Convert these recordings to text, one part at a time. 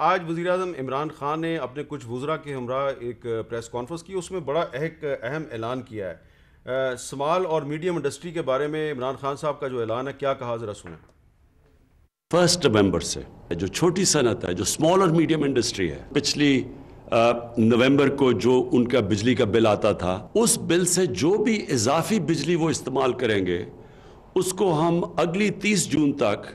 आज वजी अजम इमरान खान ने अपने कुछ वज्रा के हमरा एक प्रेस कॉन्फ्रेंस की उसमें बड़ा एक अहम ऐलान किया है स्मॉल और मीडियम इंडस्ट्री के बारे में इमरान खान साहब का जो ऐलान है क्या कहा जरा सुने फर्स्ट नवंबर से जो छोटी सनत है जो स्मॉल और मीडियम इंडस्ट्री है पिछली नवंबर को जो उनका बिजली का बिल आता था उस बिल से जो भी इजाफी बिजली वो इस्तेमाल करेंगे उसको हम अगली तीस जून तक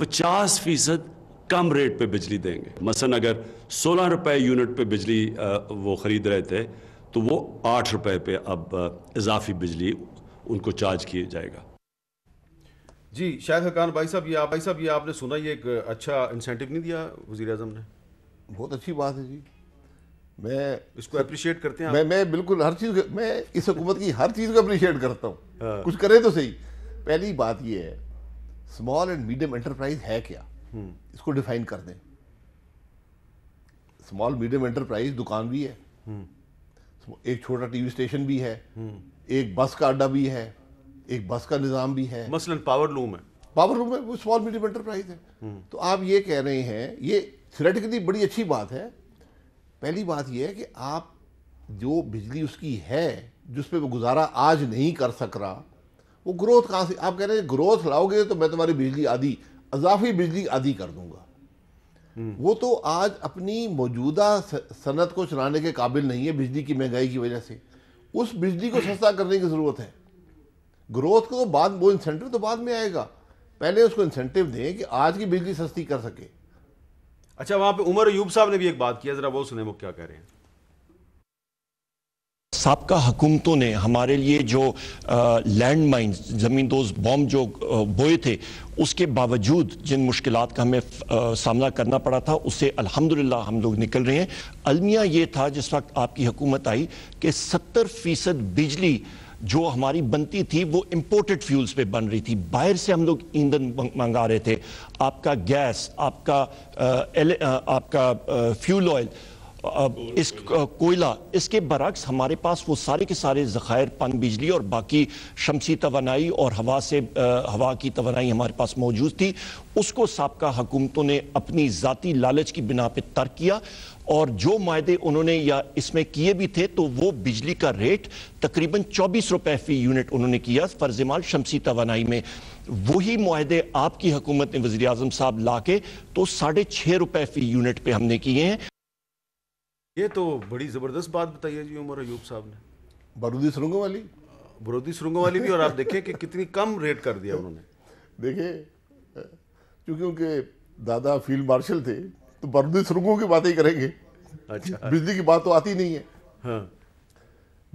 पचास फीसद कम रेट पे बिजली देंगे मसन अगर सोलह रुपए यूनिट पे बिजली वो ख़रीद रहे थे तो वो आठ रुपए पे अब इजाफी बिजली उनको चार्ज किया जाएगा जी शायद खान भाई साहब ये आप भाई साहब ये आपने सुना ये एक अच्छा इंसेंटिव नहीं दिया वजी अजम ने बहुत अच्छी बात है जी मैं इसको अप्रिशिएट करते हैं मैं मैं बिल्कुल हर चीज़ मैं इस हुकूमत की हर चीज़ को अप्रिशिएट करता हूँ हाँ। कुछ करें तो सही पहली बात ये है स्मॉल एंड मीडियम एंटरप्राइज है क्या हम्म। इसको डिफाइन कर दें स्मॉल मीडियम एंटरप्राइज दुकान भी है हम्म। एक छोटा टीवी स्टेशन भी है हम्म। एक बस का अड्डा भी है एक बस का निज़ाम भी है मसलन पावर लूम है पावर लूम है वो स्मॉल मीडियम एंटरप्राइज है तो आप ये कह रहे हैं ये थ्रेटिकली बड़ी अच्छी बात है पहली बात यह है कि आप जो बिजली उसकी है जिस पे वो गुजारा आज नहीं कर सक रहा वो ग्रोथ कहाँ से आप कह रहे हैं ग्रोथ लाओगे तो मैं तुम्हारी बिजली आधी अजाफी बिजली आदि कर दूंगा वो तो आज अपनी मौजूदा सनत को चलाने के काबिल नहीं है बिजली की महंगाई की वजह से उस बिजली को सस्ता करने की ज़रूरत है ग्रोथ को तो बाद वो इंसेंटिव तो बाद में आएगा पहले उसको इंसेंटिव दें कि आज की बिजली सस्ती कर सके अच्छा वहाँ पे उमर अयूब साहब ने भी एक बात किया ज़रा वो सुने वो क्या कह रहे हैं सबका हुकूमतों ने हमारे लिए जो लैंड माइन ज़मीन दोज बॉम्ब जो बोए थे उसके बावजूद जिन मुश्किल का हमें आ, सामना करना पड़ा था उससे अलहमदिल्ला हम लोग निकल रहे हैं अलमिया ये था जिस वक्त आपकी हुकूमत आई कि सत्तर फ़ीसद बिजली जो हमारी बनती थी वो इम्पोर्टेड फ्यूल्स पे बन रही थी बाहर से हम लोग ईंधन मंगा रहे थे आपका गैस आपका आ, आ, आपका फ्यूल ऑयल इस कोयला इसके बरक्स हमारे पास वो सारे के सारे ज़ख़ायर पन बिजली और बाकी शमसी तोानाई और हवा से हवा की तोनाई हमारे पास मौजूद थी उसको सबका हुकूमतों ने अपनी ज़ाती लालच की बिना पर तर्क किया और जो माहे उन्होंने या इसमें किए भी थे तो वो बिजली का रेट तकरीबन चौबीस रुपये फी यूनिट उन्होंने किया फर्जमाल शमसी तोनाई में वही माहे आपकी हुकूमत ने वजी अजम साहब ला के तो साढ़े छः रुपये फी यूनिट पर हमने किए हैं ये तो बड़ी ज़बरदस्त बात बताई है जी उमर अयूब साहब ने बारूदी सुरंगों वाली बारूदी सुरंगों वाली भी और आप देखें कि कितनी कम रेट कर दिया उन्होंने देखिए क्योंकि उनके दादा फील्ड मार्शल थे तो बारूदी सुरंगों की बातें ही करेंगे अच्छा बिजली की बात तो आती नहीं है हाँ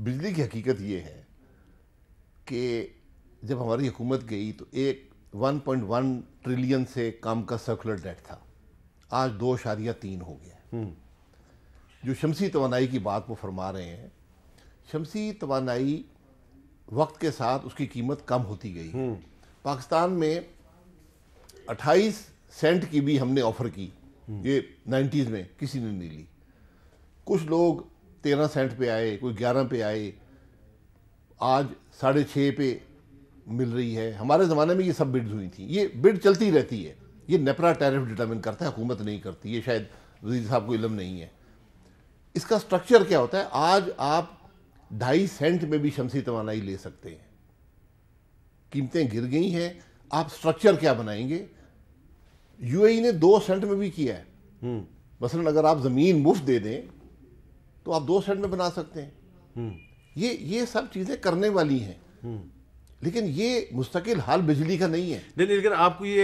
बिजली की हकीकत ये है कि जब हमारी हुकूमत गई तो एक 1.1 ट्रिलियन से कम का सर्कुलर डेट था आज दो शारिया तीन हो गया हम्म। जो शमसी तोानाई की बात वो फरमा रहे हैं शमसी तोानाई वक्त के साथ उसकी कीमत कम होती गई हम्म। पाकिस्तान में 28 सेंट की भी हमने ऑफ़र की हम्म। ये 90s में किसी ने नहीं ली कुछ लोग 13 सेंट पे आए कोई 11 पे आए आज साढ़े छः पे मिल रही है हमारे ज़माने में ये सब बिड्स हुई थी ये बिड चलती रहती है ये नेपरा टैरिफ डिटर्मिन करता है हुकूमत नहीं करती ये शायद वजीर साहब को इलम नहीं है इसका स्ट्रक्चर क्या होता है आज आप ढाई सेंट में भी शमसी तोानाई ले सकते हैं कीमतें गिर गई हैं आप स्ट्रक्चर क्या बनाएंगे यूएई e ने दो सेंट में भी किया है हम्म। मसलन अगर आप ज़मीन मुफ्त दे दें तो आप दो सेंट में बना सकते हैं हम्म। ये ये सब चीज़ें करने वाली हैं हम्म। लेकिन ये मुस्तकिल हाल बिजली का नहीं है नहीं लेकिन आपको ये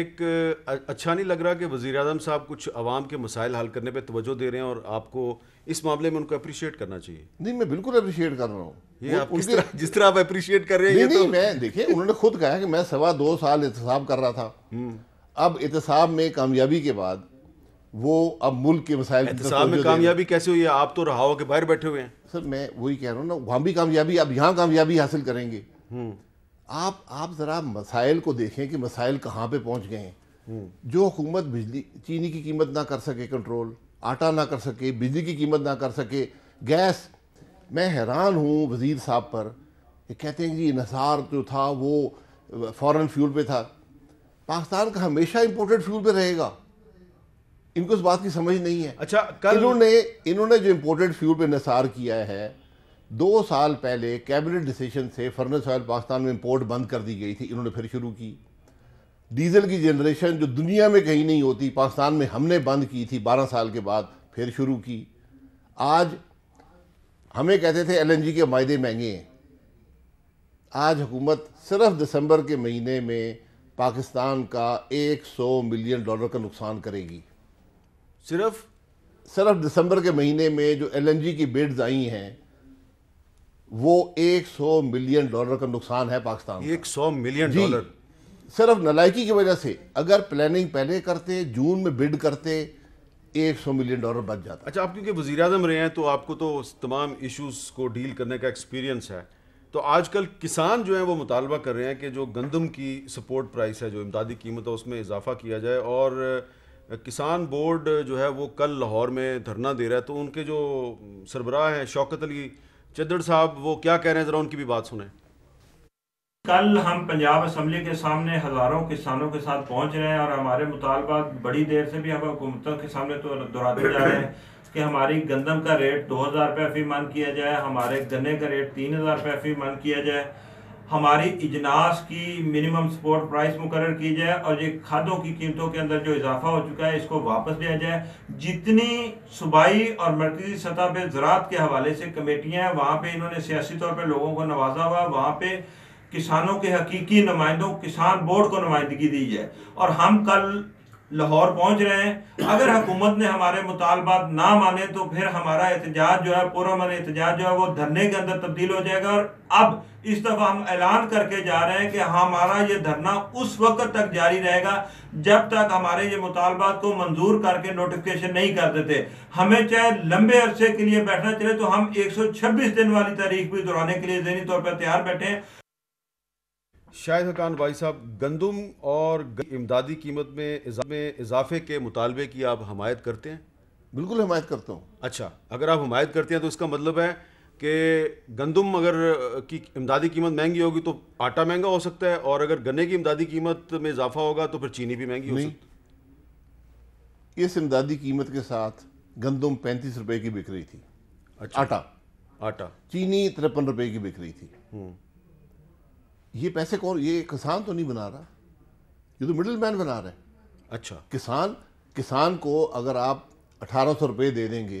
एक अच्छा नहीं लग रहा कि वज़ी अजम साहब कुछ आवाम के मसाइल हल करने पर तोज्जो दे रहे हैं और आपको इस मामले में उनको अप्रिशिएट करना चाहिए नहीं मैं बिल्कुल अप्रिशिएट कर रहा हूँ ये आप किस तरह जिस तरह आप अप्रिशिएट कर रहे हैं नहीं, तो... मैं देखिए उन्होंने खुद कहा कि मैं सवा दो साल एहतसाब कर रहा था हम्म। अब एहतसाब में कामयाबी के बाद वो अब मुल्क के मसाइल में कामयाबी कैसे हुई है आप तो रहाओ के बाहर बैठे हुए हैं सर मैं वही कह रहा हूँ ना वहाँ भी कामयाबी अब यहाँ कामयाबी हासिल करेंगे आप आप ज़रा मसाइल को देखें कि मसाइल कहाँ पे पहुँच गए हैं जो हुकूमत बिजली चीनी की कीमत ना कर सके कंट्रोल आटा ना कर सके बिजली की कीमत ना कर सके गैस मैं हैरान हूँ वज़ीर साहब पर ये कहते हैं कि इसार जो था वो फॉरेन फ्यूल पे था पाकिस्तान का हमेशा इम्पोर्टेड फ्यूल पे रहेगा इनको इस बात की समझ नहीं है अच्छा कल इन्होंने इन्होंने जो इम्पोर्टेड फ्यूल पे निसार किया है दो साल पहले कैबिनेट डिसीजन से फर्नेस ऑयल पाकिस्तान में इम्पोर्ट बंद कर दी गई थी इन्होंने फिर शुरू की डीजल की जनरेशन जो दुनिया में कहीं नहीं होती पाकिस्तान में हमने बंद की थी 12 साल के बाद फिर शुरू की आज हमें कहते थे एलएनजी के मायदे महंगे हैं आज हुकूमत सिर्फ दिसंबर के महीने में पाकिस्तान का 100 मिलियन डॉलर का नुकसान करेगी सिर्फ सिर्फ दिसंबर के महीने में जो एलएनजी की बेड्स आई हैं वो 100 मिलियन डॉलर का नुकसान है पाकिस्तान एक सौ मिलियन डॉलर सिर्फ नलायकी की वजह से अगर प्लानिंग पहले करते जून में बिड करते एक सौ मिलियन डॉलर बच जाता अच्छा आप क्योंकि वजी अजम रहे हैं तो आपको तो तमाम इशूज़ को डील करने का एक्सपीरियंस है तो आजकल किसान जो है वो मुतालबा कर रहे हैं कि जो गंदम की सपोर्ट प्राइस है जो इमदादी कीमत है उसमें इजाफा किया जाए और किसान बोर्ड जो है वो कल लाहौर में धरना दे रहा है तो उनके जो सरबराह हैं शौकत अली चद्दड़ साहब वो क्या कह रहे हैं ज़रा उनकी भी बात सुने कल हम पंजाब असम्बली के सामने हज़ारों किसानों के साथ पहुंच रहे हैं और हमारे मुतालबा बड़ी देर से भी हम हुकूमतों के सामने तो दोहराते जा रहे हैं कि हमारी गंदम का रेट दो हज़ार रुपये फी मान किया जाए हमारे गन्ने का रेट तीन हज़ार रुपये फी मान किया जाए हमारी इजनास की मिनिमम सपोर्ट प्राइस मुकर की जाए और ये खादों की कीमतों के अंदर जो इजाफा हो चुका है इसको वापस लिया जाए जितनी सूबाई और मरकजी सतह पर ज़रात के हवाले से कमेटियाँ हैं वहाँ पर इन्होंने सियासी तौर पर लोगों को नवाजा हुआ वहाँ पर किसानों के हकीकी नुमाइंदों किसान बोर्ड को नुमाइंदगी दी जाए और हम कल लाहौर पहुंच रहे हैं अगर हुकूमत ने हमारे मुतालबात ना माने तो फिर हमारा एहतजाज जो है मन एहतजाज जो है वो धरने के अंदर तब्दील हो जाएगा और अब इस दफ़ा हम ऐलान करके जा रहे हैं कि हमारा ये धरना उस वक्त तक जारी रहेगा जब तक हमारे ये मुतालबात को मंजूर करके नोटिफिकेशन नहीं कर देते हमें चाहे लंबे अरसे के लिए बैठना चले तो हम छब्बीस दिन वाली तारीख भी दोहराने के लिए जहनी तौर पर तैयार बैठे हैं शाहिद हकान भाई साहब गंदम और इमदादी कीमत में इजाफे, इजाफे के मुतालबे की आप हमायत करते हैं बिल्कुल हमायत करता हूँ अच्छा अगर आप हमायत करते हैं तो इसका मतलब है कि गंदम अगर की इमदादी कीमत महंगी होगी तो आटा महंगा हो सकता है और अगर गन्ने की इमदादी कीमत में इजाफा होगा तो फिर चीनी भी महंगी हो सकती इस इमदादी कीमत के साथ गंदम पैंतीस रुपए की बिक रही थी अच्छा आटा आटा चीनी तिरपन रुपए की बिक रही थी हम्म। ये पैसे कौन ये किसान तो नहीं बना रहा ये तो मिडिल मैन बना रहे अच्छा किसान किसान को अगर आप अठारह सौ रुपये दे देंगे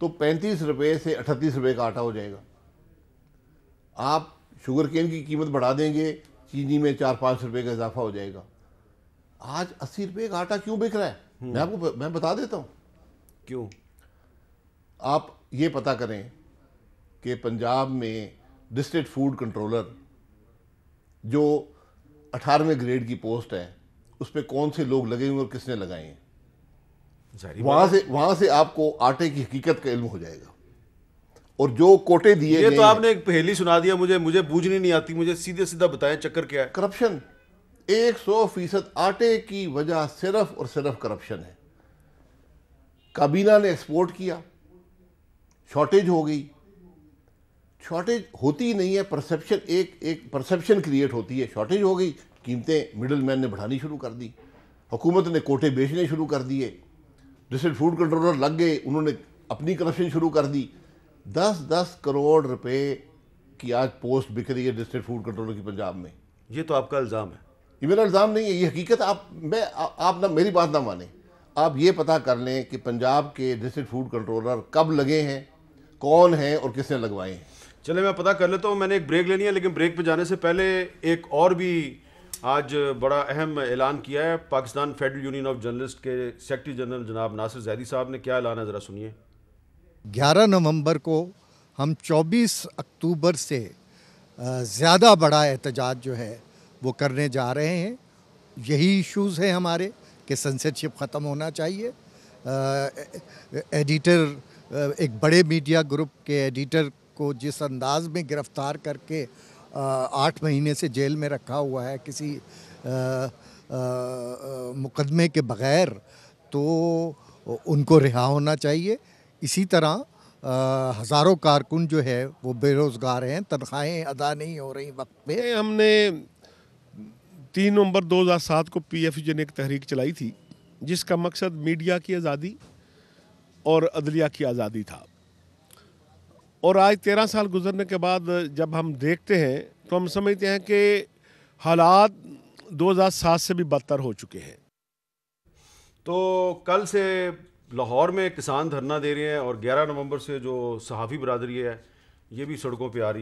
तो पैंतीस रुपये से अठतीस रुपये का आटा हो जाएगा आप शुगर केन की कीमत बढ़ा देंगे चीनी में चार पाँच रुपये का इजाफा हो जाएगा आज अस्सी रुपये का आटा क्यों बिक रहा है हम्म। मैं आपको मैं बता देता हूँ क्यों आप ये पता करें कि पंजाब में डिस्ट्रिक्ट फूड कंट्रोलर जो अठारहवें ग्रेड की पोस्ट है उस पर कौन से लोग लगे हुए और किसने लगाए हैं वहां से वहां से आपको आटे की हकीकत का इल्म हो जाएगा और जो कोटे दिए ये तो आपने एक पहेली सुना दिया मुझे मुझे बूझनी नहीं आती मुझे सीधे सीधा बताएं चक्कर क्या है करप्शन एक सौ फीसद आटे की वजह सिर्फ और सिर्फ करप्शन है काबीना ने एक्सपोर्ट किया शॉर्टेज हो गई शॉर्टेज होती ही नहीं है परसेप्शन एक एक परसेप्शन क्रिएट होती है शॉर्टेज हो गई कीमतें मिडल मैन ने बढ़ानी शुरू कर दी हुकूमत ने कोटे बेचने शुरू कर दिए डिस्ट्रिक्ट फूड कंट्रोलर लग गए उन्होंने अपनी करप्शन शुरू कर दी दस दस करोड़ रुपए की आज पोस्ट बिक रही है डिस्ट्रिक्ट फूड कंट्रोलर की पंजाब में ये तो आपका इल्ज़ाम है ये मेरा इल्ज़ाम नहीं है ये हकीकत आप मैं आ, आप ना मेरी बात ना माने आप ये पता कर लें कि पंजाब के डिस्ट्रिक्ट फूड कंट्रोलर कब लगे हैं कौन हैं और किसने लगवाए हैं चले मैं पता कर लेता हूँ मैंने एक ब्रेक लेनी है लेकिन ब्रेक पे जाने से पहले एक और भी आज बड़ा अहम ऐलान किया है Pakistan federal union of journalist के सेक्रेटरी जनरल जनाब नासिर जैदी साहब ने क्या ऐलान है ज़रा सुनिए 11 नवंबर को हम 24 अक्टूबर से ज़्यादा बड़ा एहतजाज जो है वो करने जा रहे हैं यही इश्यूज़ हैं हमारे कि सेंसरशिप ख़त्म होना चाहिए एडिटर एक बड़े मीडिया ग्रुप के एडिटर को जिस अंदाज में गिरफ्तार करके आठ महीने से जेल में रखा हुआ है किसी आ, आ, मुकदमे के बगैर तो उनको रिहा होना चाहिए इसी तरह हज़ारों कारकुन जो है वो बेरोज़गार हैं तनख्वाहें अदा नहीं हो रही वक्त पे हमने तीन नवंबर 2007 को पी एफ ने एक तहरीक चलाई थी जिसका मकसद मीडिया की आज़ादी और अदलिया की आज़ादी था और आज तेरह साल गुजरने के बाद जब हम देखते हैं तो हम समझते हैं कि हालात 2007 से भी बदतर हो चुके हैं तो कल से लाहौर में किसान धरना दे रहे हैं और 11 नवंबर से जो सहाफ़ी बरदरी है ये भी सड़कों पर आ रही है